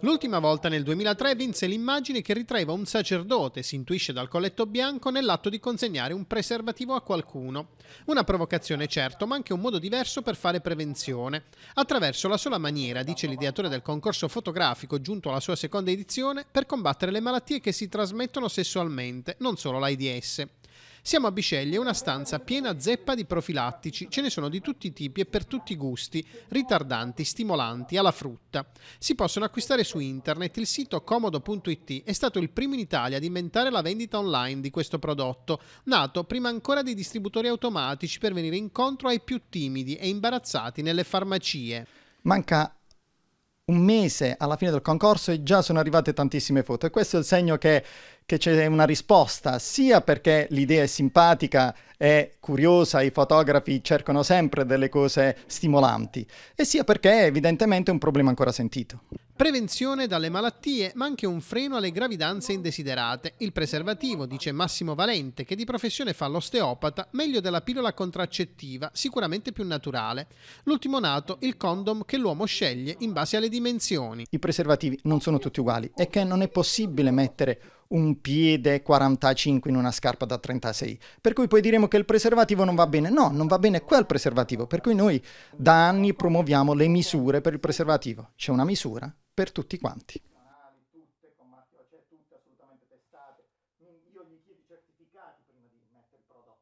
L'ultima volta nel 2003 vinse l'immagine che ritraeva un sacerdote, si intuisce dal colletto bianco, nell'atto di consegnare un preservativo a qualcuno. Una provocazione certo, ma anche un modo diverso per fare prevenzione. Attraverso la sola maniera, dice l'ideatore del concorso fotografico giunto alla sua seconda edizione, per combattere le malattie che si trasmettono sessualmente, non solo l'AIDS. Siamo a Bisceglie, una stanza piena zeppa di profilattici, ce ne sono di tutti i tipi e per tutti i gusti, ritardanti, stimolanti, alla frutta. Si possono acquistare su internet, il sito comodo.it è stato il primo in Italia ad inventare la vendita online di questo prodotto, nato prima ancora dei distributori automatici per venire incontro ai più timidi e imbarazzati nelle farmacie. Manca un mese alla fine del concorso e già sono arrivate tantissime foto e questo è il segno che che c'è una risposta, sia perché l'idea è simpatica, è curiosa, i fotografi cercano sempre delle cose stimolanti, e sia perché è evidentemente un problema ancora sentito. Prevenzione dalle malattie, ma anche un freno alle gravidanze indesiderate. Il preservativo, dice Massimo Valente, che di professione fa l'osteopata, meglio della pillola contraccettiva, sicuramente più naturale. L'ultimo nato, il condom che l'uomo sceglie in base alle dimensioni. I preservativi non sono tutti uguali e che non è possibile mettere un piede 45 in una scarpa da 36. Per cui poi diremo che il preservativo non va bene. No, non va bene quel preservativo. Per cui noi da anni promuoviamo le misure per il preservativo. C'è una misura per tutti quanti. Cioè, cioè, Io gli chiedo certificati prima di mettere il prodotto.